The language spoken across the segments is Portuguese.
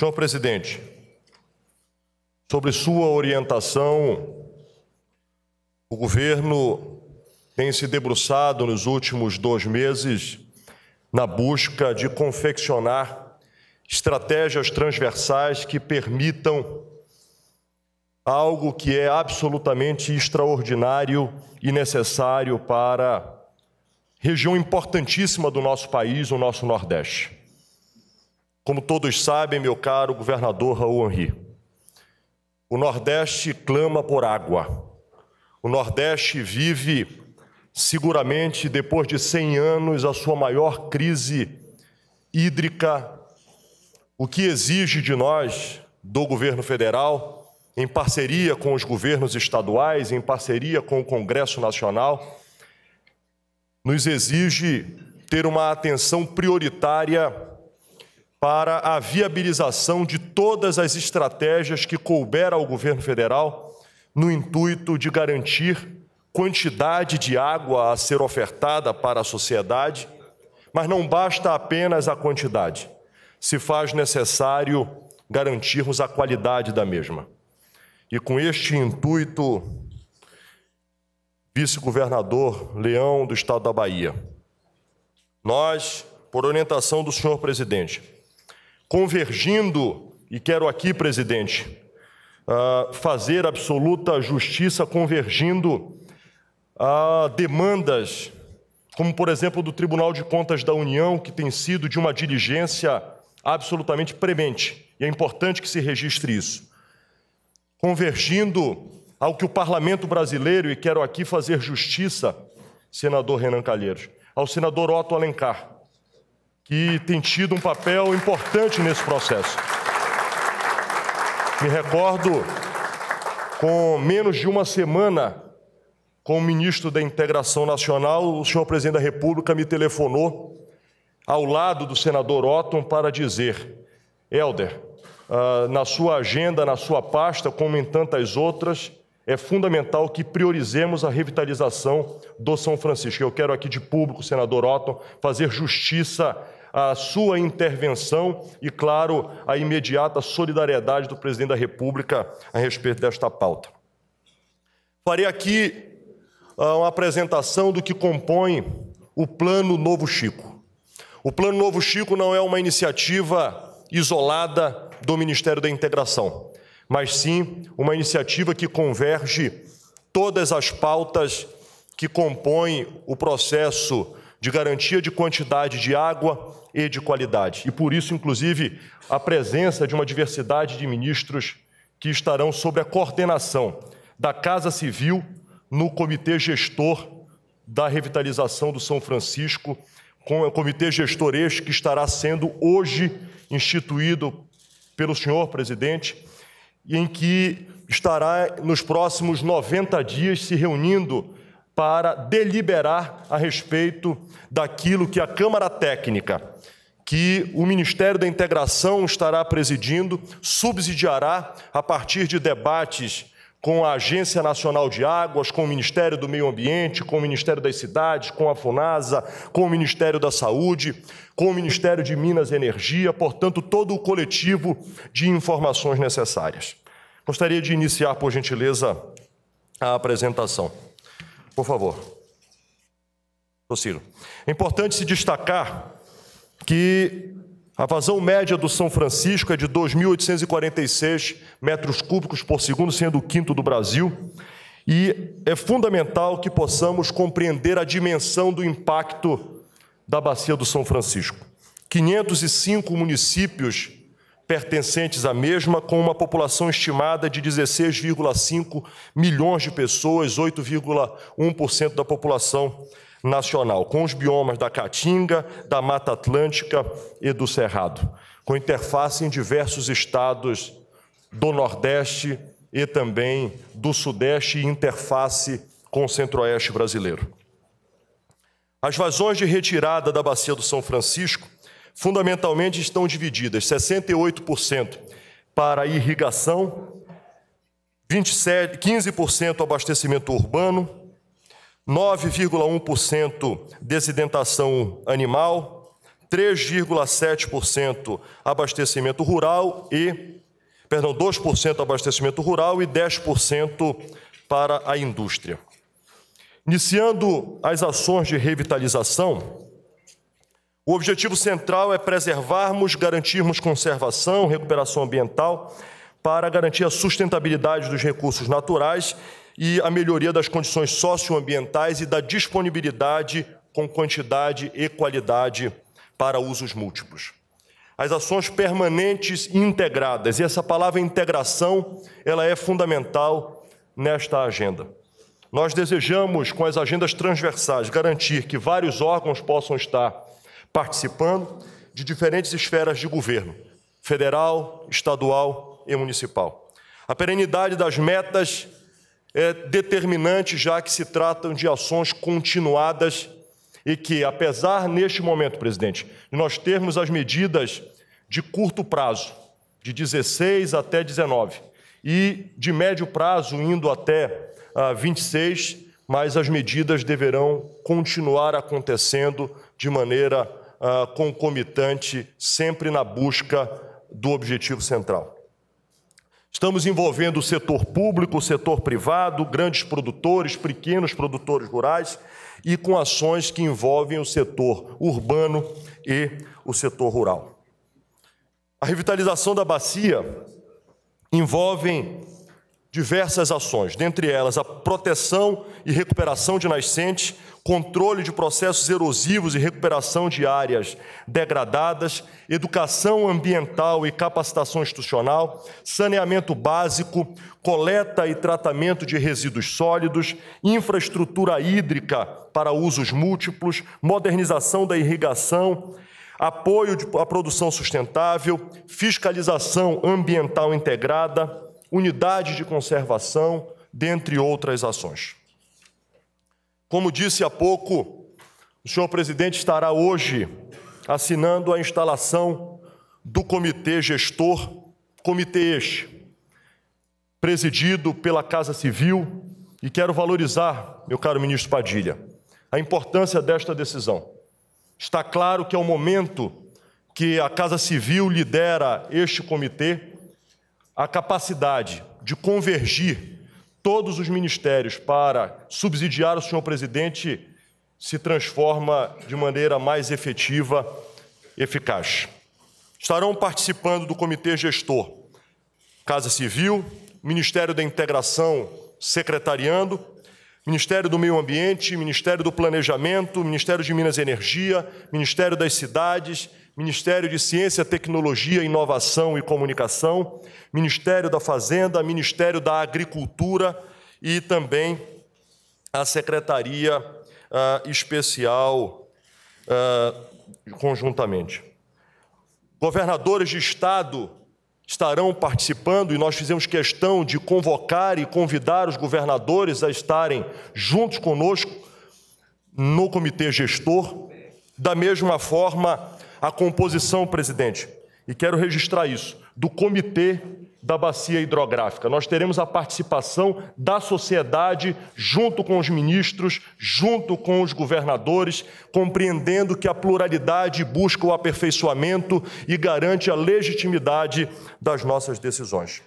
Senhor presidente, sobre sua orientação, o governo tem se debruçado nos últimos dois meses na busca de confeccionar estratégias transversais que permitam algo que é absolutamente extraordinário e necessário para região importantíssima do nosso país, o nosso Nordeste. Como todos sabem, meu caro governador Raul Henri, o Nordeste clama por água. O Nordeste vive, seguramente, depois de 100 anos, a sua maior crise hídrica, o que exige de nós, do governo federal, em parceria com os governos estaduais, em parceria com o Congresso Nacional, nos exige ter uma atenção prioritária para a viabilização de todas as estratégias que couber ao governo federal no intuito de garantir quantidade de água a ser ofertada para a sociedade, mas não basta apenas a quantidade. Se faz necessário garantirmos a qualidade da mesma. E com este intuito, vice-governador Leão do Estado da Bahia. Nós, por orientação do senhor presidente, convergindo, e quero aqui, presidente, ah, fazer absoluta justiça convergindo a demandas, como por exemplo do Tribunal de Contas da União, que tem sido de uma diligência absolutamente premente, e é importante que se registre isso, convergindo ao que o parlamento brasileiro, e quero aqui fazer justiça, senador Renan Calheiros, ao senador Otto Alencar, que tem tido um papel importante nesse processo. Me recordo, com menos de uma semana, com o ministro da Integração Nacional, o senhor presidente da República me telefonou ao lado do senador Otto para dizer: Helder, ah, na sua agenda, na sua pasta, como em tantas outras, é fundamental que priorizemos a revitalização do São Francisco. Eu quero aqui de público, senador Otton, fazer justiça à sua intervenção e, claro, à imediata solidariedade do presidente da República a respeito desta pauta. Farei aqui ah, uma apresentação do que compõe o Plano Novo Chico. O Plano Novo Chico não é uma iniciativa isolada do Ministério da Integração mas sim uma iniciativa que converge todas as pautas que compõem o processo de garantia de quantidade de água e de qualidade. E por isso, inclusive, a presença de uma diversidade de ministros que estarão sobre a coordenação da Casa Civil no comitê gestor da revitalização do São Francisco, com o comitê gestor este que estará sendo hoje instituído pelo senhor presidente em que estará nos próximos 90 dias se reunindo para deliberar a respeito daquilo que a Câmara Técnica, que o Ministério da Integração estará presidindo, subsidiará a partir de debates com a Agência Nacional de Águas, com o Ministério do Meio Ambiente, com o Ministério das Cidades, com a FUNASA, com o Ministério da Saúde, com o Ministério de Minas e Energia, portanto, todo o coletivo de informações necessárias. Gostaria de iniciar, por gentileza, a apresentação. Por favor. Tociro. É importante se destacar que a vazão média do São Francisco é de 2.846 metros cúbicos por segundo, sendo o quinto do Brasil. E é fundamental que possamos compreender a dimensão do impacto da bacia do São Francisco. 505 municípios pertencentes à mesma, com uma população estimada de 16,5 milhões de pessoas, 8,1% da população nacional, com os biomas da Caatinga, da Mata Atlântica e do Cerrado, com interface em diversos estados do Nordeste e também do Sudeste e interface com o Centro-Oeste brasileiro. As vazões de retirada da bacia do São Francisco fundamentalmente estão divididas 68% para irrigação, 27, 15% abastecimento urbano, 9,1% desidentação animal, 3,7% abastecimento rural e perdão, 2% abastecimento rural e 10% para a indústria. Iniciando as ações de revitalização, o objetivo central é preservarmos, garantirmos conservação, recuperação ambiental, para garantir a sustentabilidade dos recursos naturais e a melhoria das condições socioambientais e da disponibilidade com quantidade e qualidade para usos múltiplos. As ações permanentes e integradas, e essa palavra integração, ela é fundamental nesta agenda. Nós desejamos, com as agendas transversais, garantir que vários órgãos possam estar participando de diferentes esferas de governo, federal, estadual e municipal. A perenidade das metas é determinante, já que se tratam de ações continuadas e que, apesar neste momento, presidente, nós termos as medidas de curto prazo, de 16 até 19, e de médio prazo indo até 26, ah, mas as medidas deverão continuar acontecendo de maneira ah, concomitante, sempre na busca do objetivo central. Estamos envolvendo o setor público, o setor privado, grandes produtores, pequenos produtores rurais e com ações que envolvem o setor urbano e o setor rural. A revitalização da bacia envolve diversas ações, dentre elas a proteção e recuperação de nascentes, controle de processos erosivos e recuperação de áreas degradadas, educação ambiental e capacitação institucional, saneamento básico, coleta e tratamento de resíduos sólidos, infraestrutura hídrica para usos múltiplos, modernização da irrigação, apoio à produção sustentável, fiscalização ambiental integrada, unidade de conservação, dentre outras ações. Como disse há pouco, o senhor presidente estará hoje assinando a instalação do comitê gestor, comitê este, presidido pela Casa Civil, e quero valorizar, meu caro ministro Padilha, a importância desta decisão. Está claro que é o momento que a Casa Civil lidera este comitê, a capacidade de convergir todos os ministérios para subsidiar o senhor presidente se transforma de maneira mais efetiva e eficaz. Estarão participando do comitê gestor Casa Civil, Ministério da Integração secretariando, Ministério do Meio Ambiente, Ministério do Planejamento, Ministério de Minas e Energia, Ministério das Cidades, Ministério de Ciência, Tecnologia, Inovação e Comunicação, Ministério da Fazenda, Ministério da Agricultura e também a Secretaria uh, Especial uh, conjuntamente. Governadores de Estado estarão participando e nós fizemos questão de convocar e convidar os governadores a estarem juntos conosco no comitê gestor. Da mesma forma, a composição, presidente, e quero registrar isso, do Comitê da Bacia Hidrográfica. Nós teremos a participação da sociedade, junto com os ministros, junto com os governadores, compreendendo que a pluralidade busca o aperfeiçoamento e garante a legitimidade das nossas decisões.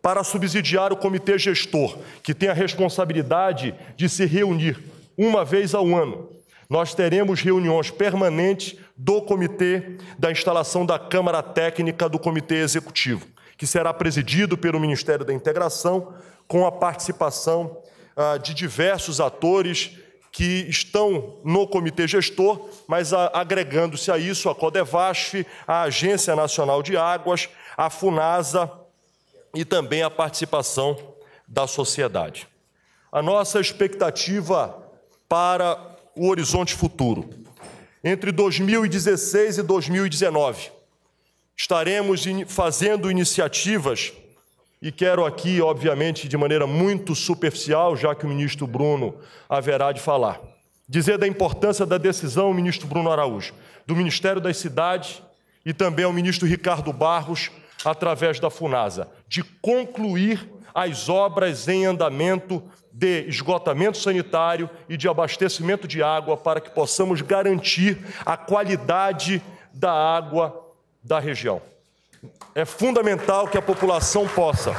Para subsidiar o comitê gestor, que tem a responsabilidade de se reunir uma vez ao ano, nós teremos reuniões permanentes do comitê da instalação da Câmara Técnica do Comitê Executivo, que será presidido pelo Ministério da Integração, com a participação ah, de diversos atores que estão no comitê gestor, mas agregando-se a isso a Codevasf, a Agência Nacional de Águas, a Funasa e também a participação da sociedade. A nossa expectativa para o horizonte futuro entre 2016 e 2019. Estaremos fazendo iniciativas, e quero aqui, obviamente, de maneira muito superficial, já que o ministro Bruno haverá de falar, dizer da importância da decisão, ministro Bruno Araújo, do Ministério das Cidades e também ao ministro Ricardo Barros, através da FUNASA, de concluir as obras em andamento de esgotamento sanitário e de abastecimento de água para que possamos garantir a qualidade da água da região. É fundamental que a população possa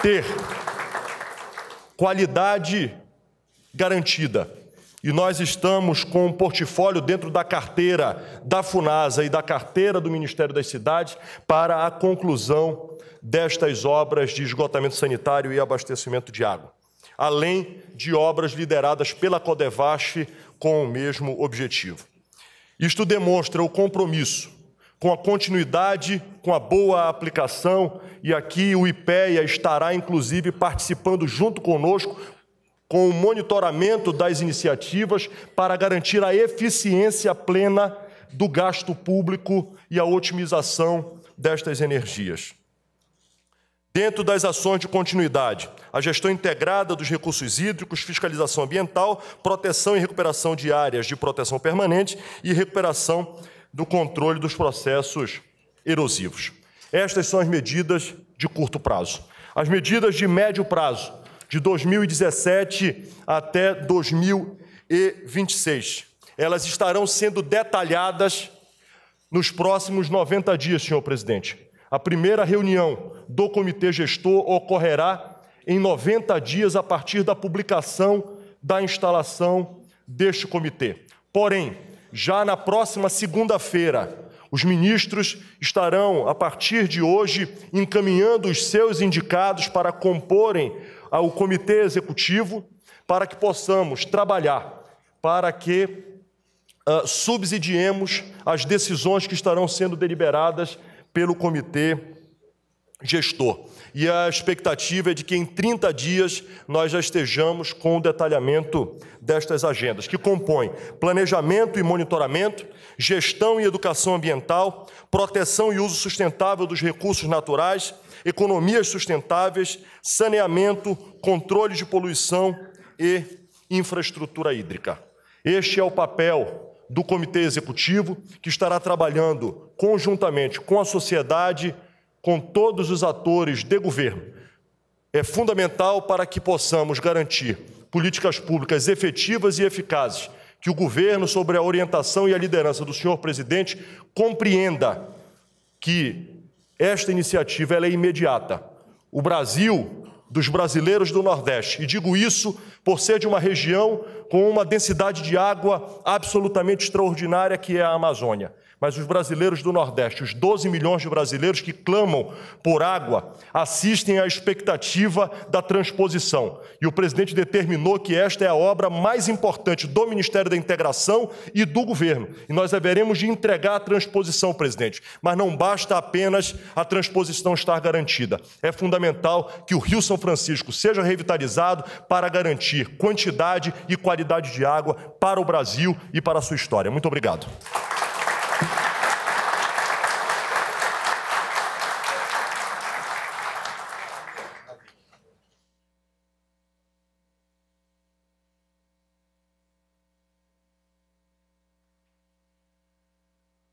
ter qualidade garantida. E nós estamos com um portfólio dentro da carteira da FUNASA e da carteira do Ministério das Cidades para a conclusão destas obras de esgotamento sanitário e abastecimento de água, além de obras lideradas pela Codevache com o mesmo objetivo. Isto demonstra o compromisso com a continuidade, com a boa aplicação, e aqui o IPEA estará inclusive participando junto conosco com o monitoramento das iniciativas para garantir a eficiência plena do gasto público e a otimização destas energias. Dentro das ações de continuidade, a gestão integrada dos recursos hídricos, fiscalização ambiental, proteção e recuperação de áreas de proteção permanente e recuperação do controle dos processos erosivos. Estas são as medidas de curto prazo. As medidas de médio prazo, de 2017 até 2026, elas estarão sendo detalhadas nos próximos 90 dias, senhor presidente. A primeira reunião do comitê gestor ocorrerá em 90 dias a partir da publicação da instalação deste comitê. Porém, já na próxima segunda-feira, os ministros estarão, a partir de hoje, encaminhando os seus indicados para comporem o comitê executivo, para que possamos trabalhar, para que uh, subsidiemos as decisões que estarão sendo deliberadas pelo comitê gestor. E a expectativa é de que em 30 dias nós já estejamos com o detalhamento destas agendas, que compõem planejamento e monitoramento, gestão e educação ambiental, proteção e uso sustentável dos recursos naturais, economias sustentáveis, saneamento, controle de poluição e infraestrutura hídrica. Este é o papel do comitê executivo, que estará trabalhando conjuntamente com a sociedade, com todos os atores de governo. É fundamental para que possamos garantir políticas públicas efetivas e eficazes, que o governo, sobre a orientação e a liderança do senhor presidente, compreenda que esta iniciativa é imediata. O Brasil dos brasileiros do Nordeste. E digo isso por ser de uma região com uma densidade de água absolutamente extraordinária que é a Amazônia. Mas os brasileiros do Nordeste, os 12 milhões de brasileiros que clamam por água, assistem à expectativa da transposição. E o presidente determinou que esta é a obra mais importante do Ministério da Integração e do governo. E nós deveremos de entregar a transposição, presidente. Mas não basta apenas a transposição estar garantida. É fundamental que o Rio São Francisco seja revitalizado para garantir quantidade e qualidade de água para o Brasil e para a sua história. Muito obrigado.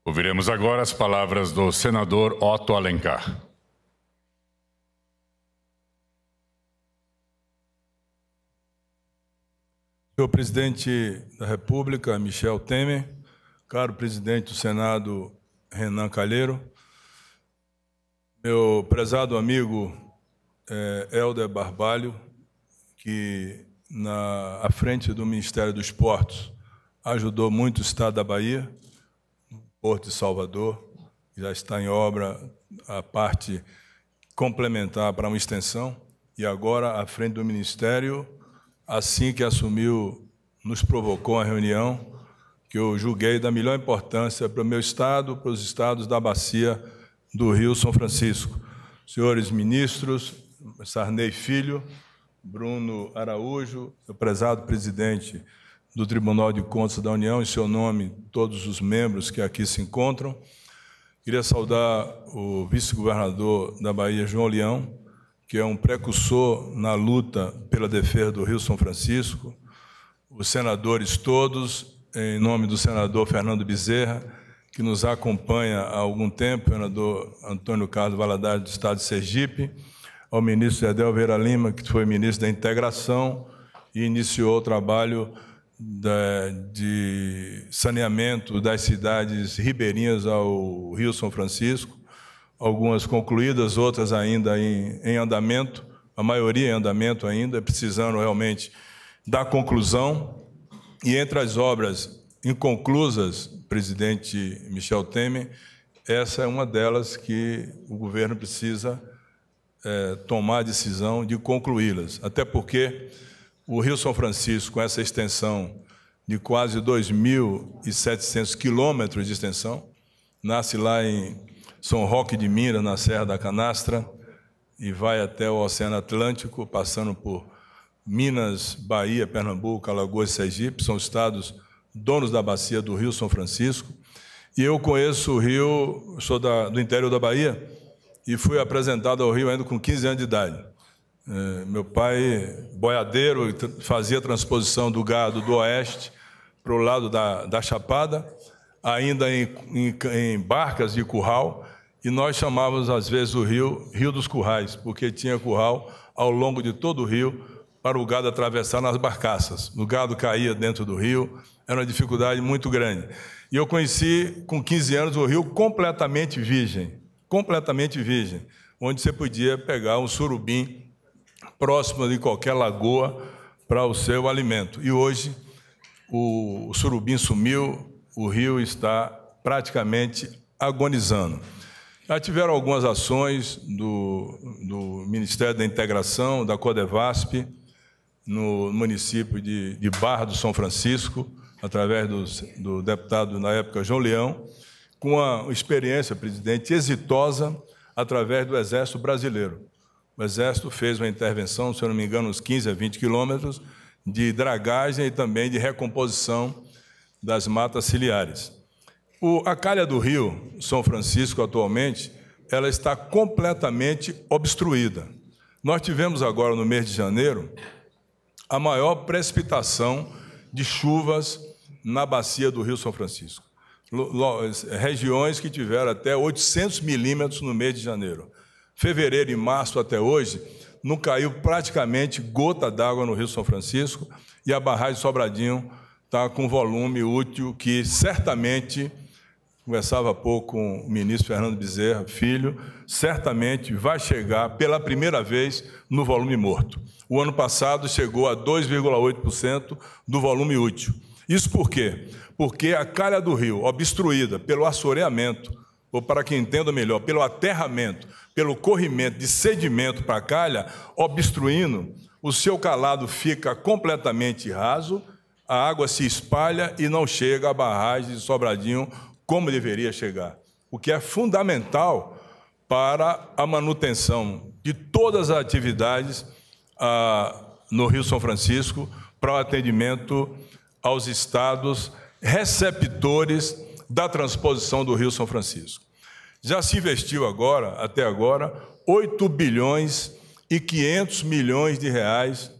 Ouviremos agora as palavras do senador Otto Alencar. Senhor presidente da República, Michel Temer, caro presidente do Senado Renan Calheiro, meu prezado amigo é, Helder Barbalho, que na à frente do Ministério dos Portos ajudou muito o Estado da Bahia, Porto de Salvador, já está em obra a parte complementar para uma extensão, e agora à frente do Ministério, assim que assumiu, nos provocou a reunião que eu julguei da melhor importância para o meu estado, para os estados da bacia do Rio São Francisco. Senhores ministros, Sarney Filho, Bruno Araújo, o prezado presidente do Tribunal de Contas da União, em seu nome, todos os membros que aqui se encontram. Queria saudar o vice-governador da Bahia, João Leão, que é um precursor na luta pela defesa do Rio São Francisco, os senadores todos em nome do senador Fernando Bezerra, que nos acompanha há algum tempo, senador Antônio Carlos Valadares, do Estado de Sergipe, ao ministro Edel Vera Lima, que foi ministro da Integração e iniciou o trabalho de saneamento das cidades ribeirinhas ao Rio São Francisco, algumas concluídas, outras ainda em andamento, a maioria em andamento ainda, precisando realmente da conclusão. E entre as obras inconclusas, presidente Michel Temer, essa é uma delas que o governo precisa é, tomar a decisão de concluí-las. Até porque o Rio São Francisco, com essa extensão de quase 2.700 quilômetros de extensão, nasce lá em São Roque de Minas, na Serra da Canastra, e vai até o Oceano Atlântico, passando por Minas, Bahia, Pernambuco, Alagoas e Sergipe são estados donos da bacia do Rio São Francisco. E eu conheço o Rio, sou da, do interior da Bahia, e fui apresentado ao Rio ainda com 15 anos de idade. É, meu pai, boiadeiro, fazia transposição do gado do oeste para o lado da, da Chapada, ainda em, em, em barcas de curral, e nós chamávamos às vezes o rio Rio dos Currais, porque tinha curral ao longo de todo o rio, para o gado atravessar nas barcaças. O gado caía dentro do rio, era uma dificuldade muito grande. E eu conheci, com 15 anos, o rio completamente virgem completamente virgem onde você podia pegar um surubim próximo de qualquer lagoa para o seu alimento. E hoje o surubim sumiu, o rio está praticamente agonizando. Já tiveram algumas ações do, do Ministério da Integração, da Codevasp, no município de, de Barra do São Francisco, através do, do deputado, na época, João Leão, com uma experiência, presidente, exitosa através do Exército Brasileiro. O Exército fez uma intervenção, se eu não me engano, uns 15 a 20 quilômetros, de dragagem e também de recomposição das matas ciliares. O, a calha do rio São Francisco, atualmente, ela está completamente obstruída. Nós tivemos agora, no mês de janeiro, a maior precipitação de chuvas na bacia do Rio São Francisco. Regiões que tiveram até 800 milímetros no mês de janeiro. Fevereiro e março até hoje, não caiu praticamente gota d'água no Rio São Francisco e a barragem Sobradinho está com volume útil que certamente Conversava há pouco com o ministro Fernando Bezerra, filho, certamente vai chegar pela primeira vez no volume morto. O ano passado chegou a 2,8% do volume útil. Isso por quê? Porque a calha do rio, obstruída pelo assoreamento, ou para que entenda melhor, pelo aterramento, pelo corrimento de sedimento para a calha, obstruindo, o seu calado fica completamente raso, a água se espalha e não chega à barragem de Sobradinho como deveria chegar, o que é fundamental para a manutenção de todas as atividades ah, no Rio São Francisco para o atendimento aos estados receptores da transposição do Rio São Francisco. Já se investiu agora, até agora, 8 bilhões e 500 milhões de reais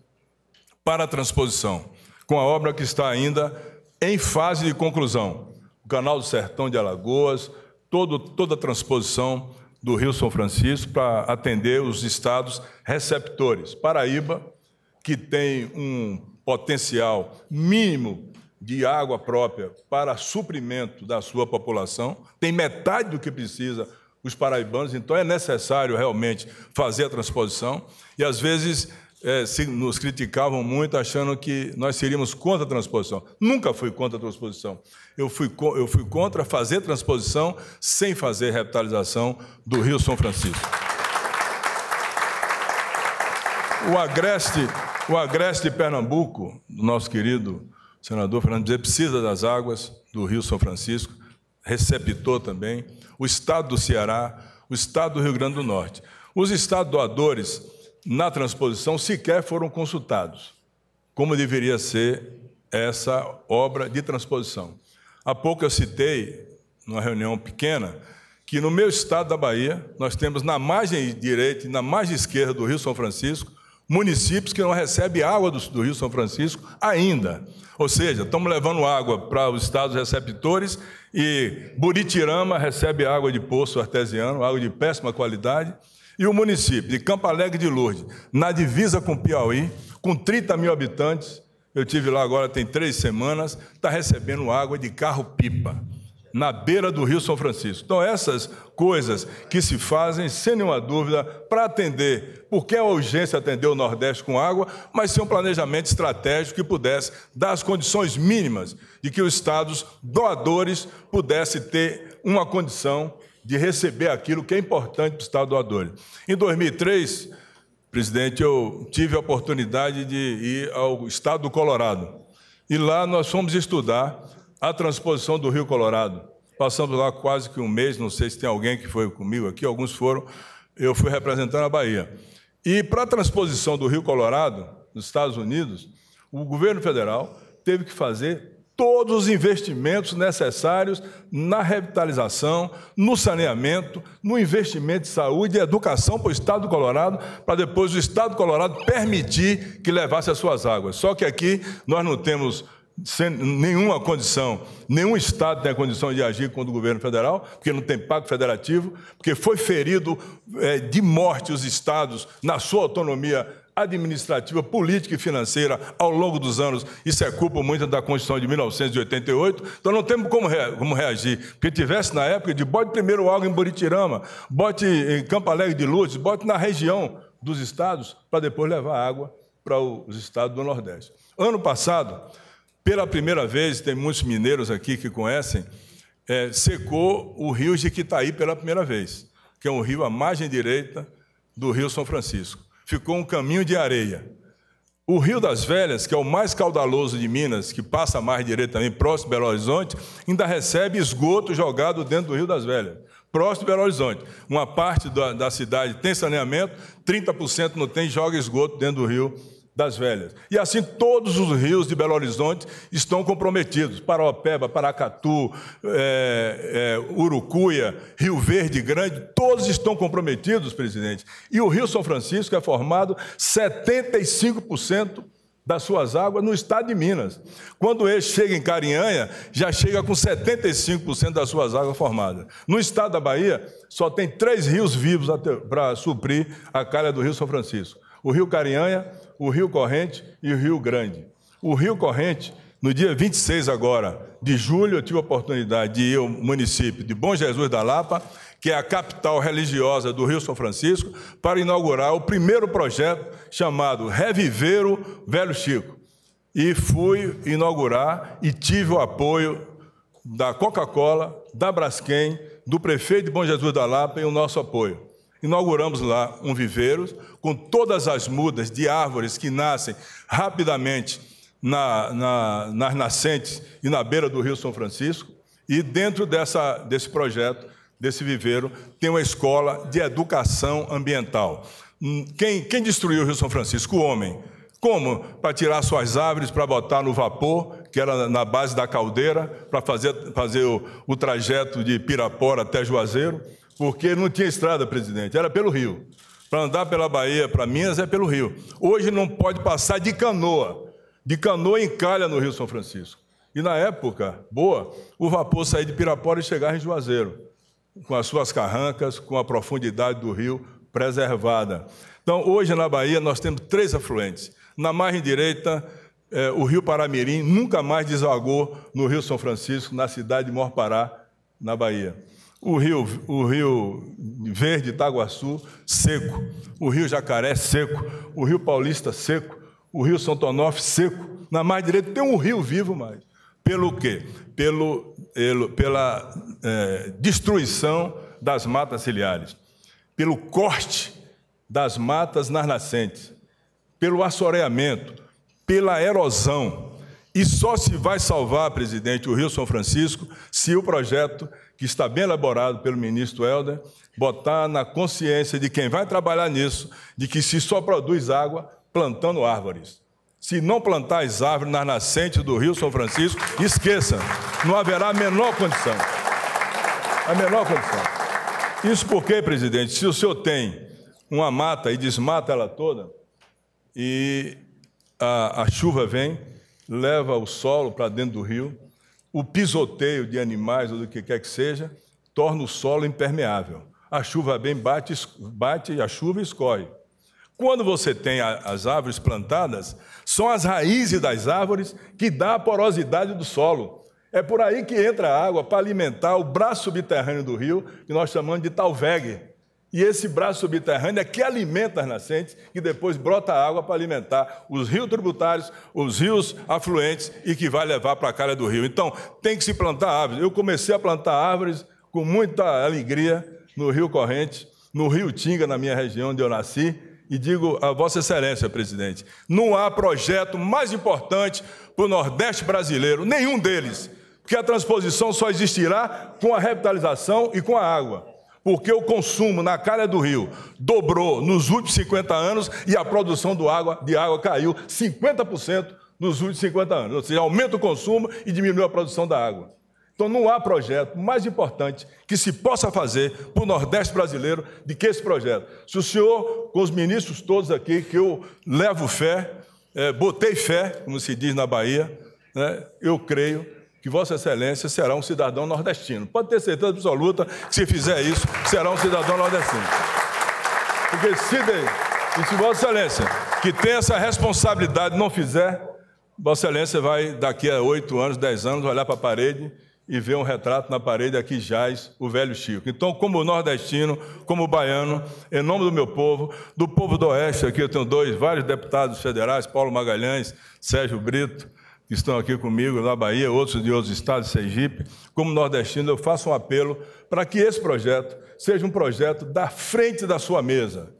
para a transposição, com a obra que está ainda em fase de conclusão o Canal do Sertão de Alagoas, todo, toda a transposição do Rio São Francisco para atender os estados receptores. Paraíba, que tem um potencial mínimo de água própria para suprimento da sua população, tem metade do que precisa os paraibanos, então é necessário realmente fazer a transposição. E às vezes é, nos criticavam muito achando que nós seríamos contra a transposição. Nunca fui contra a transposição eu fui, eu fui contra fazer transposição sem fazer revitalização do Rio São Francisco. O agreste, o agreste de Pernambuco, do nosso querido senador Fernando Bezerra, precisa das águas do Rio São Francisco, receptor também, o estado do Ceará, o estado do Rio Grande do Norte. Os estados doadores na transposição sequer foram consultados, como deveria ser essa obra de transposição. Há pouco eu citei, numa reunião pequena, que no meu estado da Bahia, nós temos na margem direita e na margem esquerda do Rio São Francisco, municípios que não recebem água do, do Rio São Francisco ainda. Ou seja, estamos levando água para os estados receptores e Buritirama recebe água de poço artesiano, água de péssima qualidade. E o município de Campo Alegre de Lourdes, na divisa com Piauí, com 30 mil habitantes, eu tive lá agora tem três semanas, está recebendo água de carro-pipa na beira do Rio São Francisco. Então, essas coisas que se fazem, sem nenhuma dúvida, para atender, porque é urgência atender o Nordeste com água, mas sem um planejamento estratégico que pudesse dar as condições mínimas de que os estados doadores pudessem ter uma condição de receber aquilo que é importante para o estado doador. Em 2003, Presidente, eu tive a oportunidade de ir ao estado do Colorado. E lá nós fomos estudar a transposição do Rio Colorado. Passamos lá quase que um mês, não sei se tem alguém que foi comigo aqui, alguns foram. Eu fui representando a Bahia. E para a transposição do Rio Colorado, nos Estados Unidos, o governo federal teve que fazer todos os investimentos necessários na revitalização, no saneamento, no investimento de saúde e educação para o Estado do Colorado, para depois o Estado do Colorado permitir que levasse as suas águas. Só que aqui nós não temos nenhuma condição, nenhum Estado tem a condição de agir contra o governo federal, porque não tem pacto federativo, porque foi ferido é, de morte os Estados na sua autonomia administrativa, política e financeira ao longo dos anos. Isso é culpa muito da Constituição de 1988. Então não temos como, como reagir. Porque tivesse na época de bote primeiro algo em Buritirama, bote em Campo Alegre de Lourdes, bote na região dos estados para depois levar água para os estados do Nordeste. Ano passado, pela primeira vez, tem muitos mineiros aqui que conhecem, é, secou o rio Jiquitaí pela primeira vez, que é um rio à margem direita do rio São Francisco ficou um caminho de areia. O Rio das Velhas, que é o mais caudaloso de Minas, que passa mais direito também, próximo de Belo Horizonte, ainda recebe esgoto jogado dentro do Rio das Velhas, próximo de Belo Horizonte. Uma parte da, da cidade tem saneamento, 30% não tem, joga esgoto dentro do Rio das Velhas. E assim todos os rios de Belo Horizonte estão comprometidos: Paraopeba, Paracatu, é, é, Urucuia, Rio Verde Grande, todos estão comprometidos, presidente. E o Rio São Francisco é formado 75% das suas águas no estado de Minas. Quando ele chega em Carinhanha, já chega com 75% das suas águas formadas. No estado da Bahia, só tem três rios vivos para suprir a calha do Rio São Francisco. O Rio Carinhanha, o Rio Corrente e o Rio Grande. O Rio Corrente, no dia 26 agora de julho, eu tive a oportunidade de ir ao município de Bom Jesus da Lapa, que é a capital religiosa do Rio São Francisco, para inaugurar o primeiro projeto chamado Reviver o Velho Chico. E fui inaugurar e tive o apoio da Coca-Cola, da Braskem, do prefeito de Bom Jesus da Lapa e o nosso apoio. Inauguramos lá um viveiro com todas as mudas de árvores que nascem rapidamente na, na, nas nascentes e na beira do Rio São Francisco. E dentro dessa, desse projeto, desse viveiro, tem uma escola de educação ambiental. Hum, quem, quem destruiu o Rio São Francisco? O homem. Como? Para tirar suas árvores, para botar no vapor, que era na base da caldeira, para fazer, fazer o, o trajeto de Pirapora até Juazeiro porque não tinha estrada, presidente, era pelo rio. Para andar pela Bahia, para Minas, é pelo rio. Hoje não pode passar de canoa. De canoa encalha no Rio São Francisco. E na época, boa, o vapor saía de Pirapora e chegava em Juazeiro, com as suas carrancas, com a profundidade do rio preservada. Então, hoje na Bahia, nós temos três afluentes. Na margem direita, é, o rio Paramirim nunca mais desagou no Rio São Francisco, na cidade de Morpará, na Bahia o rio, o rio Verde, Itaguaçu, seco, o rio Jacaré, seco, o rio Paulista, seco, o rio São seco. Na margem direita tem um rio vivo mais. Pelo quê? Pelo, pelo pela é, destruição das matas ciliares, pelo corte das matas nas nascentes, pelo assoreamento, pela erosão. E só se vai salvar, presidente, o Rio São Francisco se o projeto que está bem elaborado pelo ministro Helder, botar na consciência de quem vai trabalhar nisso, de que se só produz água plantando árvores. Se não plantar as árvores nas nascentes do Rio São Francisco, esqueça, não haverá a menor condição. A menor condição. Isso porque, presidente, se o senhor tem uma mata e desmata ela toda, e a, a chuva vem, leva o solo para dentro do rio, o pisoteio de animais ou do que quer que seja, torna o solo impermeável. A chuva bem bate, bate a chuva escorre. Quando você tem as árvores plantadas, são as raízes das árvores que dá a porosidade do solo. É por aí que entra a água para alimentar o braço subterrâneo do rio, que nós chamamos de talvegue. E esse braço subterrâneo é que alimenta as nascentes e depois brota água para alimentar os rios tributários, os rios afluentes e que vai levar para a cara do rio. Então, tem que se plantar árvores. Eu comecei a plantar árvores com muita alegria no Rio Corrente, no Rio Tinga, na minha região onde eu nasci, e digo a Vossa Excelência, presidente: não há projeto mais importante para o Nordeste brasileiro, nenhum deles, porque a transposição só existirá com a revitalização e com a água porque o consumo na calha do rio dobrou nos últimos 50 anos e a produção do água, de água caiu 50% nos últimos 50 anos. Ou seja, aumenta o consumo e diminui a produção da água. Então não há projeto mais importante que se possa fazer para o Nordeste brasileiro do que esse projeto. Se o senhor, com os ministros todos aqui, que eu levo fé, é, botei fé, como se diz na Bahia, né, eu creio que Vossa Excelência será um cidadão nordestino. Pode ter certeza absoluta que, se fizer isso, será um cidadão nordestino. Porque se, de, e se Vossa Excelência, que tem essa responsabilidade, não fizer, Vossa Excelência vai, daqui a oito anos, dez anos, olhar para a parede e ver um retrato na parede aqui jaz o velho Chico. Então, como nordestino, como baiano, em nome do meu povo, do povo do Oeste, aqui eu tenho dois, vários deputados federais, Paulo Magalhães, Sérgio Brito, que estão aqui comigo na Bahia, outros de outros estados, Sergipe, como nordestino, eu faço um apelo para que esse projeto seja um projeto da frente da sua mesa,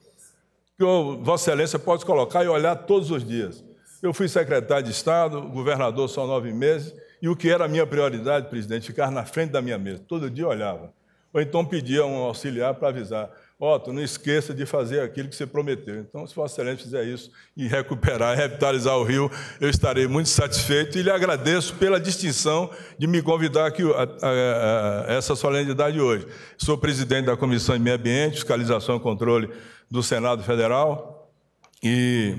que o, Vossa Excelência pode colocar e olhar todos os dias. Eu fui secretário de Estado, governador só nove meses, e o que era a minha prioridade, presidente, ficar na frente da minha mesa. Todo dia olhava. Ou então pedia um auxiliar para avisar. Otto, não esqueça de fazer aquilo que você prometeu. Então, se Vossa Excelência fizer isso e recuperar, revitalizar o Rio, eu estarei muito satisfeito e lhe agradeço pela distinção de me convidar aqui a, a, a essa solenidade hoje. Sou presidente da Comissão de Meio Ambiente, Fiscalização e Controle do Senado Federal e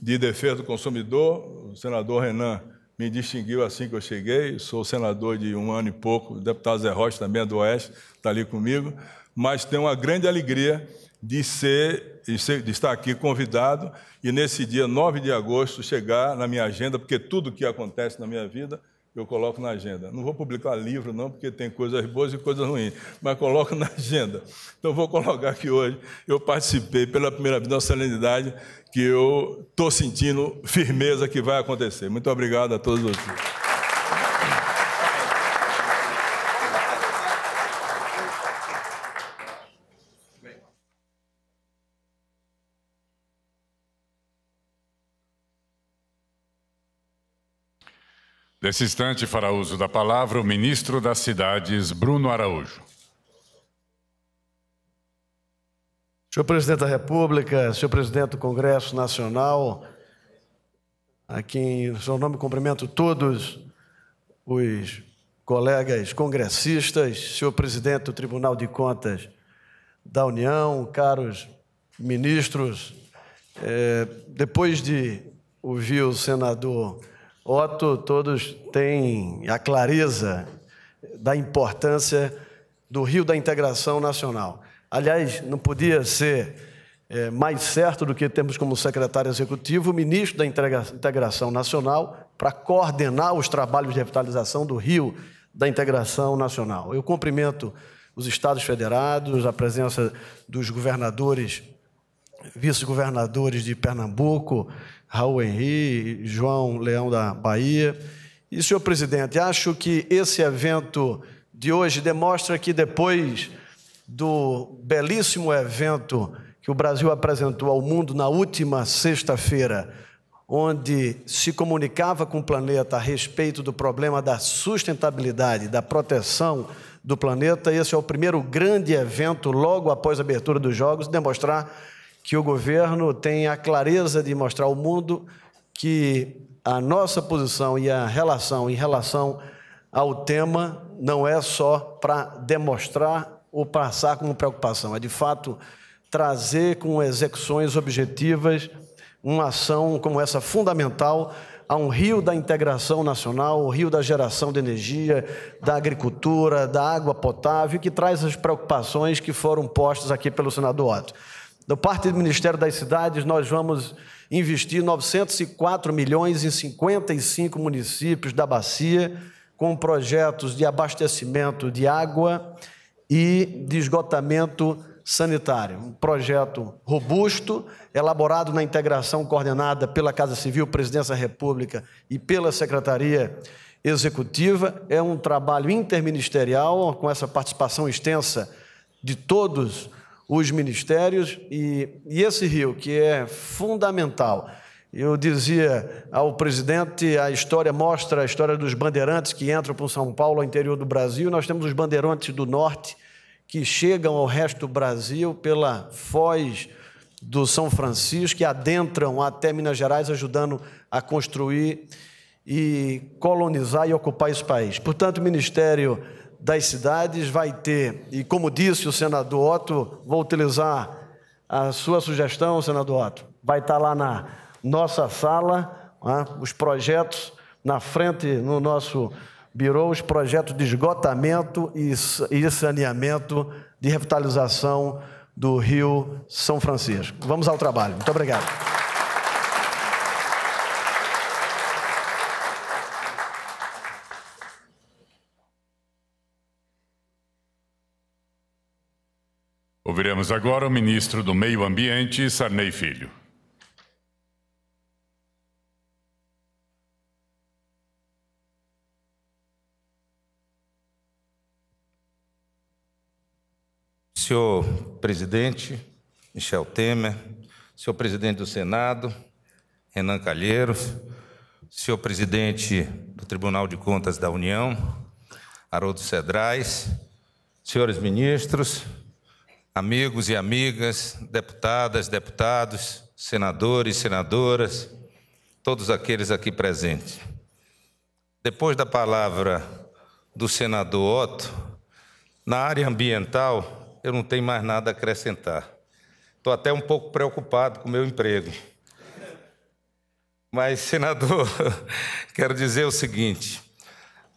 de Defesa do Consumidor. O senador Renan me distinguiu assim que eu cheguei. Sou senador de um ano e pouco, o deputado Zé Rocha também é do Oeste, está ali comigo mas tenho uma grande alegria de, ser, de, ser, de estar aqui convidado e nesse dia 9 de agosto chegar na minha agenda, porque tudo que acontece na minha vida eu coloco na agenda. Não vou publicar livro, não, porque tem coisas boas e coisas ruins, mas coloco na agenda. Então, vou colocar que hoje eu participei pela primeira vez da solenidade que eu estou sentindo firmeza que vai acontecer. Muito obrigado a todos vocês. Nesse instante, fará uso da palavra o ministro das Cidades, Bruno Araújo. Senhor presidente da República, senhor presidente do Congresso Nacional, a quem seu nome cumprimento todos os colegas congressistas, senhor presidente do Tribunal de Contas da União, caros ministros, é, depois de ouvir o senador Otto, todos têm a clareza da importância do Rio da Integração Nacional. Aliás, não podia ser é, mais certo do que temos como secretário executivo o ministro da Integração Nacional para coordenar os trabalhos de revitalização do Rio da Integração Nacional. Eu cumprimento os estados federados, a presença dos governadores, vice-governadores de Pernambuco, Raul Henri, João Leão da Bahia. E, senhor presidente, acho que esse evento de hoje demonstra que depois do belíssimo evento que o Brasil apresentou ao mundo na última sexta-feira, onde se comunicava com o planeta a respeito do problema da sustentabilidade, da proteção do planeta. Esse é o primeiro grande evento, logo após a abertura dos Jogos, demonstrar que o governo tenha a clareza de mostrar ao mundo que a nossa posição e a relação em relação ao tema não é só para demonstrar ou passar como preocupação, é de fato trazer com execuções objetivas uma ação como essa fundamental a um rio da integração nacional, o rio da geração de energia, da agricultura, da água potável, que traz as preocupações que foram postas aqui pelo senador Otto. Da parte do Ministério das Cidades, nós vamos investir 904 milhões em 55 municípios da bacia, com projetos de abastecimento de água e de esgotamento sanitário. Um projeto robusto, elaborado na integração coordenada pela Casa Civil, Presidência da República e pela Secretaria Executiva. É um trabalho interministerial, com essa participação extensa de todos os os ministérios e, e esse rio que é fundamental. Eu dizia ao presidente, a história mostra a história dos bandeirantes que entram para São Paulo, ao interior do Brasil. Nós temos os bandeirantes do norte que chegam ao resto do Brasil pela foz do São Francisco, que adentram até Minas Gerais, ajudando a construir e colonizar e ocupar esse país. Portanto, o Ministério das cidades vai ter, e como disse o senador Otto, vou utilizar a sua sugestão, senador Otto, vai estar tá lá na nossa sala, né, os projetos na frente, no nosso birô, os projetos de esgotamento e saneamento de revitalização do Rio São Francisco. Vamos ao trabalho. Muito obrigado. Ouviremos agora o ministro do Meio Ambiente, Sarney Filho. Senhor presidente Michel Temer, senhor presidente do Senado, Renan Calheiros, senhor presidente do Tribunal de Contas da União, Haroldo Cedrais, senhores ministros, amigos e amigas, deputadas, deputados, senadores, senadoras, todos aqueles aqui presentes. Depois da palavra do senador Otto, na área ambiental eu não tenho mais nada a acrescentar. Estou até um pouco preocupado com o meu emprego. Mas, senador, quero dizer o seguinte: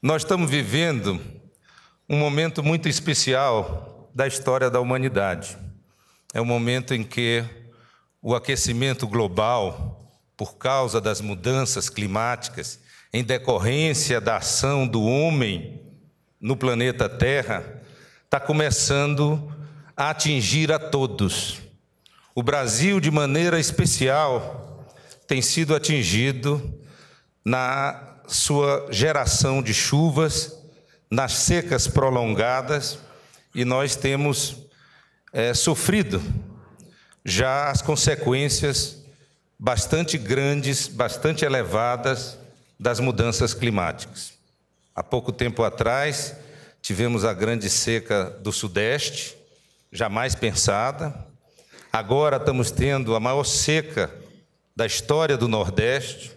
nós estamos vivendo um momento muito especial da história da humanidade. É um momento em que o aquecimento global, por causa das mudanças climáticas, em decorrência da ação do homem no planeta Terra, está começando a atingir a todos. O Brasil, de maneira especial, tem sido atingido na sua geração de chuvas, nas secas prolongadas e nós temos é, sofrido já as consequências bastante grandes, bastante elevadas das mudanças climáticas. Há pouco tempo atrás, tivemos a grande seca do Sudeste, jamais pensada. Agora estamos tendo a maior seca da história do Nordeste.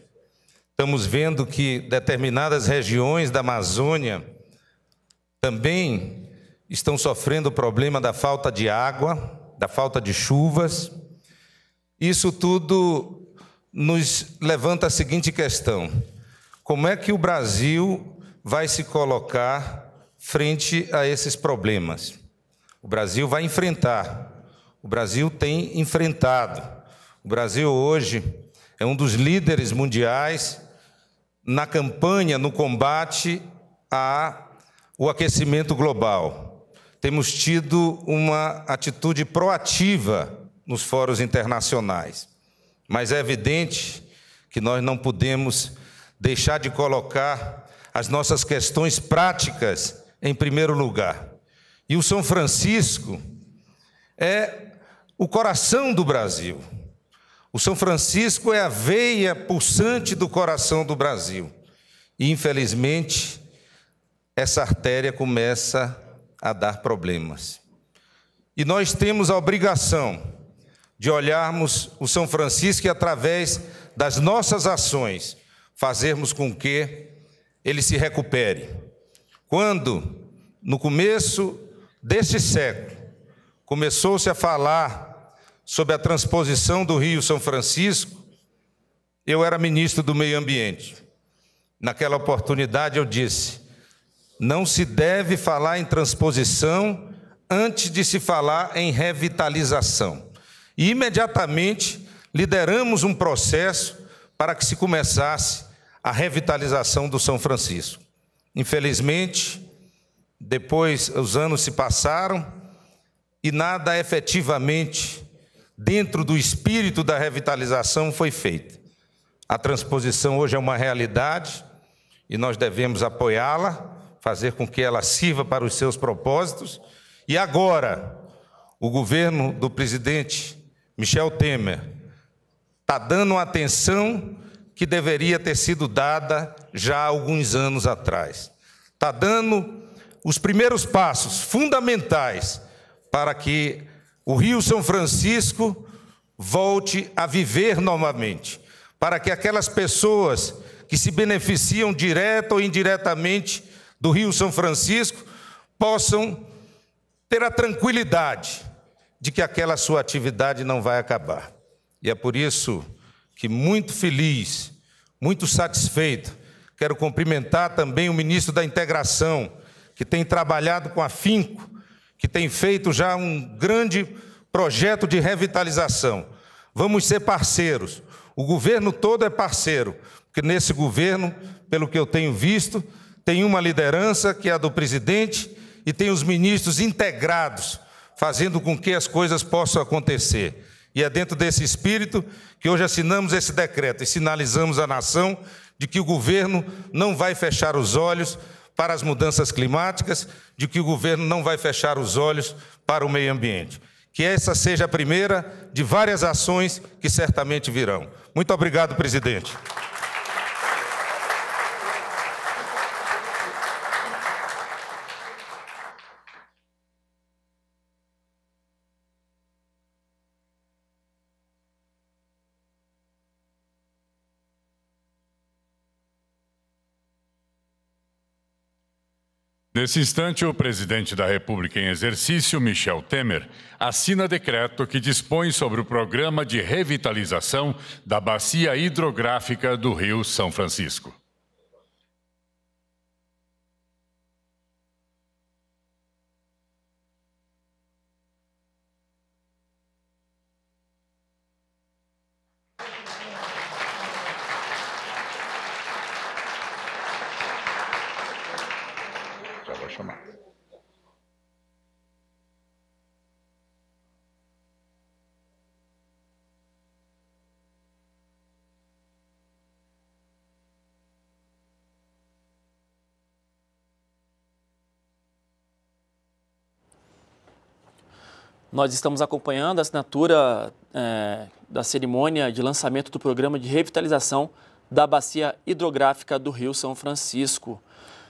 Estamos vendo que determinadas regiões da Amazônia também estão sofrendo o problema da falta de água, da falta de chuvas. Isso tudo nos levanta a seguinte questão: como é que o Brasil vai se colocar frente a esses problemas? O Brasil vai enfrentar, o Brasil tem enfrentado. O Brasil hoje é um dos líderes mundiais na campanha, no combate ao aquecimento global temos tido uma atitude proativa nos fóruns internacionais. Mas é evidente que nós não podemos deixar de colocar as nossas questões práticas em primeiro lugar. E o São Francisco é o coração do Brasil. O São Francisco é a veia pulsante do coração do Brasil. E, infelizmente, essa artéria começa a dar problemas. E nós temos a obrigação de olharmos o São Francisco e, através das nossas ações, fazermos com que ele se recupere. Quando, no começo deste século, começou-se a falar sobre a transposição do Rio São Francisco, eu era ministro do Meio Ambiente. Naquela oportunidade eu disse: não se deve falar em transposição antes de se falar em revitalização. E imediatamente lideramos um processo para que se começasse a revitalização do São Francisco. Infelizmente, depois os anos se passaram e nada efetivamente dentro do espírito da revitalização foi feito. A transposição hoje é uma realidade e nós devemos apoiá-la fazer com que ela sirva para os seus propósitos. E agora, o governo do presidente Michel Temer está dando uma atenção que deveria ter sido dada já há alguns anos atrás. Está dando os primeiros passos fundamentais para que o Rio São Francisco volte a viver novamente, para que aquelas pessoas que se beneficiam direta ou indiretamente do Rio São Francisco possam ter a tranquilidade de que aquela sua atividade não vai acabar. E é por isso que, muito feliz, muito satisfeito, quero cumprimentar também o ministro da Integração, que tem trabalhado com afinco, que tem feito já um grande projeto de revitalização. Vamos ser parceiros. O governo todo é parceiro, porque nesse governo, pelo que eu tenho visto, tem uma liderança, que é a do presidente, e tem os ministros integrados, fazendo com que as coisas possam acontecer. E é dentro desse espírito que hoje assinamos esse decreto e sinalizamos à nação de que o governo não vai fechar os olhos para as mudanças climáticas, de que o governo não vai fechar os olhos para o meio ambiente. Que essa seja a primeira de várias ações que certamente virão. Muito obrigado, presidente. Nesse instante, o presidente da República em exercício, Michel Temer, assina decreto que dispõe sobre o programa de revitalização da bacia hidrográfica do Rio São Francisco. Nós estamos acompanhando a assinatura é, da cerimônia de lançamento do programa de revitalização da bacia hidrográfica do Rio São Francisco.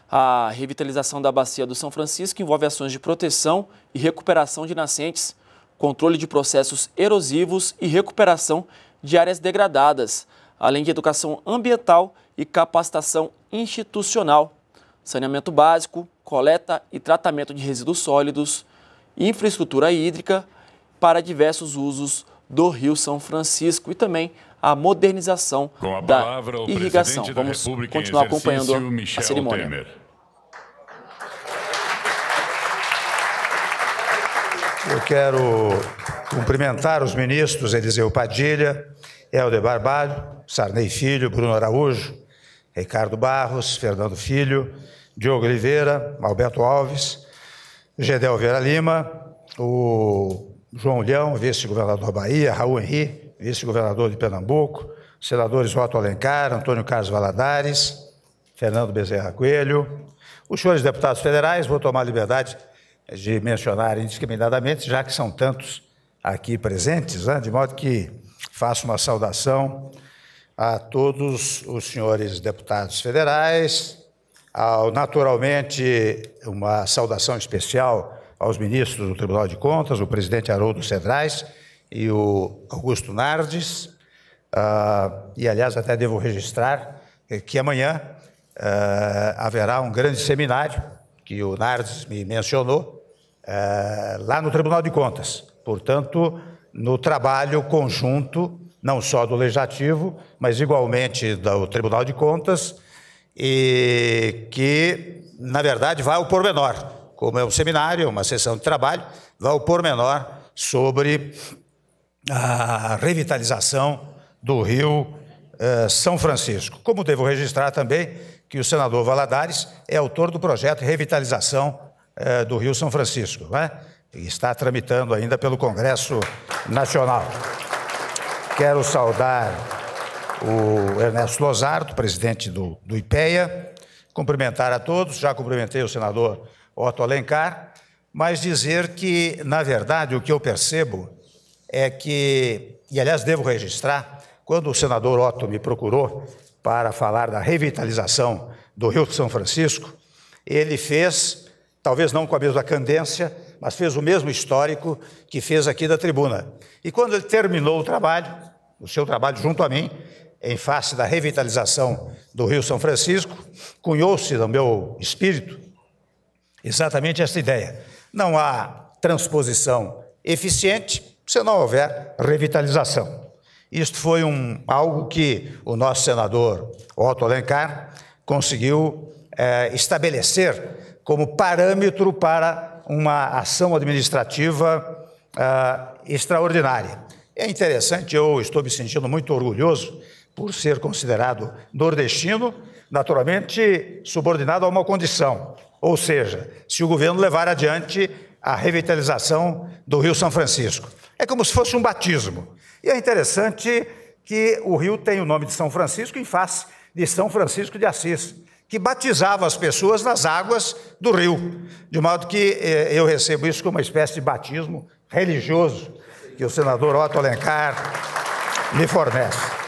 A revitalização da bacia do São Francisco envolve ações de proteção e recuperação de nascentes, controle de processos erosivos e recuperação de áreas degradadas, além de educação ambiental e capacitação institucional, saneamento básico, coleta e tratamento de resíduos sólidos, infraestrutura hídrica para diversos usos do Rio São Francisco e também a modernização a da palavra, irrigação. Da Vamos continuar acompanhando a cerimônia. Temer. Eu quero cumprimentar os ministros Eliseu Padilha, Helder Barbalho, Sarney Filho, Bruno Araújo, Ricardo Barros, Fernando Filho, Diogo Oliveira, Alberto Alves, Gedel Vera Lima, o João Leão, vice-governador da Bahia, Raul Henri, vice-governador de Pernambuco, senadores Otto Alencar, Antônio Carlos Valadares, Fernando Bezerra Coelho. Os senhores deputados federais, vou tomar liberdade de mencionar indiscriminadamente, já que são tantos aqui presentes, né? de modo que faço uma saudação a todos os senhores deputados federais, ao, naturalmente, uma saudação especial aos ministros do Tribunal de Contas, o presidente Haroldo Cedrais e o Augusto Nardes. Ah, e, aliás, até devo registrar que amanhã ah, haverá um grande seminário que o Nardes me mencionou, ah, lá no Tribunal de Contas. Portanto, no trabalho conjunto, não só do Legislativo, mas igualmente do Tribunal de Contas e que, na verdade, vai ao pormenor, como é um seminário, uma sessão de trabalho, vai ao pormenor sobre a revitalização do Rio eh, São Francisco. Como devo registrar também que o senador Valadares é autor do projeto de revitalização eh, do Rio São Francisco, né? e está tramitando ainda pelo Congresso Nacional. Quero saudar o Ernesto Lozardo, presidente do, do IPEA, cumprimentar a todos, já cumprimentei o senador Otto Alencar, mas dizer que, na verdade, o que eu percebo é que, e aliás devo registrar, quando o senador Otto me procurou para falar da revitalização do Rio de São Francisco, ele fez, talvez não com a mesma candência, mas fez o mesmo histórico que fez aqui da tribuna. E quando ele terminou o trabalho, o seu trabalho junto a mim, em face da revitalização do Rio São Francisco, cunhou-se no meu espírito exatamente esta ideia. Não há transposição eficiente se não houver revitalização. Isto foi um, algo que o nosso senador Otto Alencar conseguiu é, estabelecer como parâmetro para uma ação administrativa é, extraordinária. É interessante, eu estou me sentindo muito orgulhoso por ser considerado nordestino, naturalmente subordinado a uma condição, ou seja, se o governo levar adiante a revitalização do Rio São Francisco. É como se fosse um batismo. E é interessante que o rio tem o nome de São Francisco em face de São Francisco de Assis, que batizava as pessoas nas águas do rio. De modo que eh, eu recebo isso como uma espécie de batismo religioso que o senador Otto Alencar me fornece.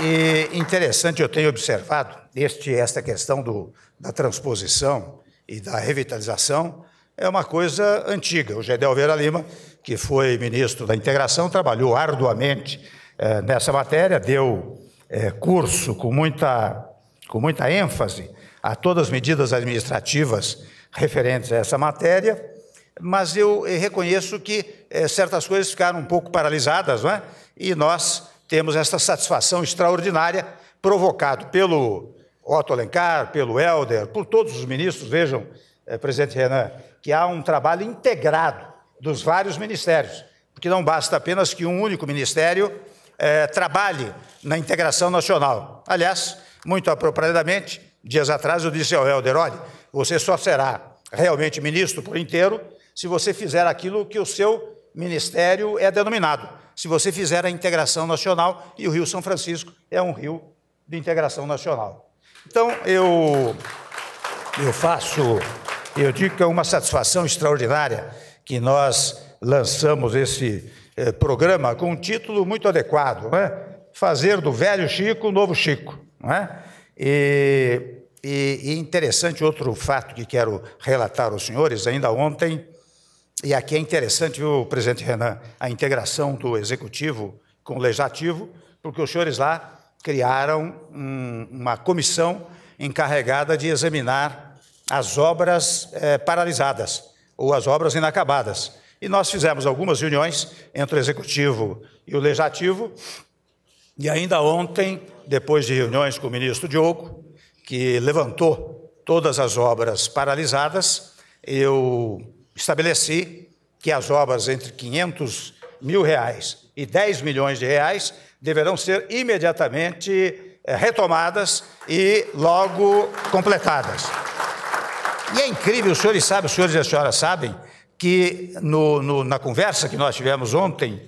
E interessante, eu tenho observado este, esta questão do, da transposição e da revitalização é uma coisa antiga. O Gedel Vera Lima, que foi ministro da Integração, trabalhou arduamente eh, nessa matéria, deu eh, curso com muita, com muita ênfase a todas as medidas administrativas referentes a essa matéria, mas eu reconheço que eh, certas coisas ficaram um pouco paralisadas, não é? E nós temos esta satisfação extraordinária provocado pelo Otto Alencar, pelo Helder, por todos os ministros, vejam, eh, presidente Renan, que há um trabalho integrado dos vários ministérios, porque não basta apenas que um único ministério eh, trabalhe na integração nacional. Aliás, muito apropriadamente, dias atrás eu disse ao Helder, olha, você só será realmente ministro por inteiro se você fizer aquilo que o seu ministério é denominado. Se você fizer a integração nacional, e o Rio São Francisco é um rio de integração nacional. Então, eu, eu faço, eu digo que é uma satisfação extraordinária que nós lançamos esse eh, programa com um título muito adequado, né? Fazer do velho Chico o novo Chico, né? E, e, e interessante outro fato que quero relatar aos senhores, ainda ontem, e aqui é interessante, viu, presidente Renan, a integração do executivo com o legislativo, porque os senhores lá criaram um, uma comissão encarregada de examinar as obras é, paralisadas ou as obras inacabadas. E nós fizemos algumas reuniões entre o executivo e o legislativo, e ainda ontem, depois de reuniões com o ministro Diogo, que levantou todas as obras paralisadas, eu estabeleci que as obras entre 500 mil reais e 10 milhões de reais deverão ser imediatamente eh, retomadas e logo completadas. E é incrível, os senhores sabem, os senhores e as senhoras sabem, que no, no, na conversa que nós tivemos ontem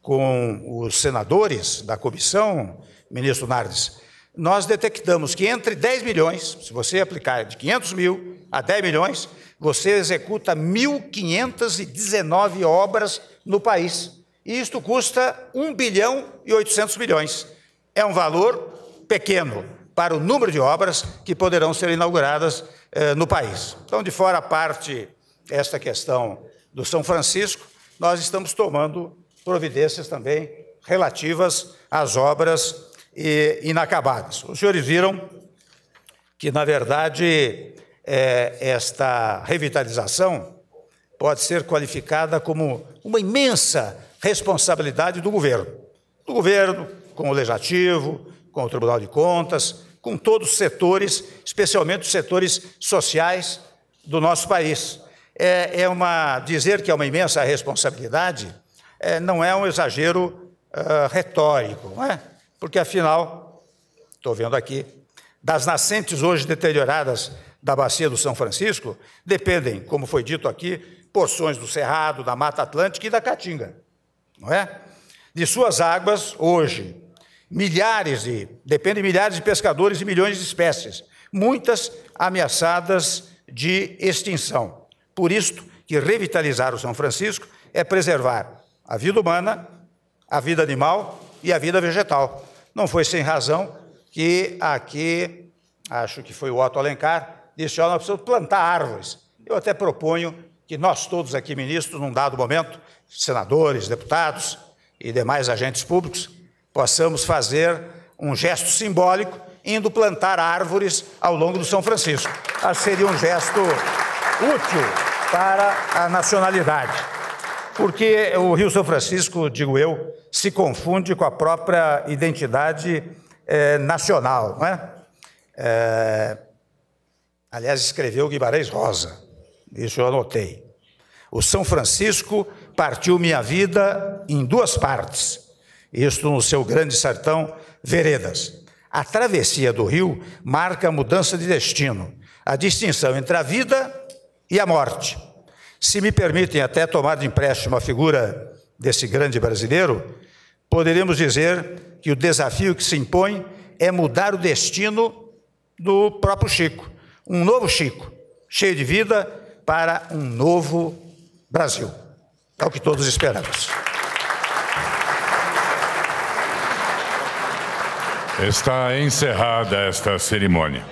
com os senadores da comissão, ministro Nardes, nós detectamos que entre 10 milhões, se você aplicar de 500 mil a 10 milhões, você executa 1.519 obras no país. E isto custa 1 bilhão e 800 milhões. É um valor pequeno para o número de obras que poderão ser inauguradas eh, no país. Então, de fora a parte esta questão do São Francisco, nós estamos tomando providências também relativas às obras inacabadas. Os senhores viram que, na verdade, é, esta revitalização pode ser qualificada como uma imensa responsabilidade do governo. Do governo, com o Legislativo, com o Tribunal de Contas, com todos os setores, especialmente os setores sociais do nosso país. É, é uma dizer que é uma imensa responsabilidade é, não é um exagero uh, retórico, não é? Porque afinal, estou vendo aqui, das nascentes hoje deterioradas da bacia do São Francisco dependem, como foi dito aqui, porções do Cerrado, da Mata Atlântica e da Caatinga, não é? De suas águas, hoje, milhares de, dependem milhares de pescadores e milhões de espécies, muitas ameaçadas de extinção. Por isto que revitalizar o São Francisco é preservar a vida humana, a vida animal e a vida vegetal. Não foi sem razão que aqui, acho que foi o Otto Alencar, disse: ano nós precisamos plantar árvores. Eu até proponho que nós todos aqui, ministros, num dado momento, senadores, deputados e demais agentes públicos, possamos fazer um gesto simbólico indo plantar árvores ao longo do São Francisco. Ah, seria um gesto útil para a nacionalidade. Porque o Rio São Francisco, digo eu, se confunde com a própria identidade eh, nacional. Não é? É, Aliás, escreveu Guimarães Rosa, isso eu anotei. O São Francisco partiu minha vida em duas partes, isto no seu grande sertão, Veredas. A travessia do rio marca a mudança de destino, a distinção entre a vida e a morte. Se me permitem até tomar de empréstimo a figura desse grande brasileiro, poderíamos dizer que o desafio que se impõe é mudar o destino do próprio Chico um novo Chico, cheio de vida para um novo Brasil. É o que todos esperamos. Está encerrada esta cerimônia.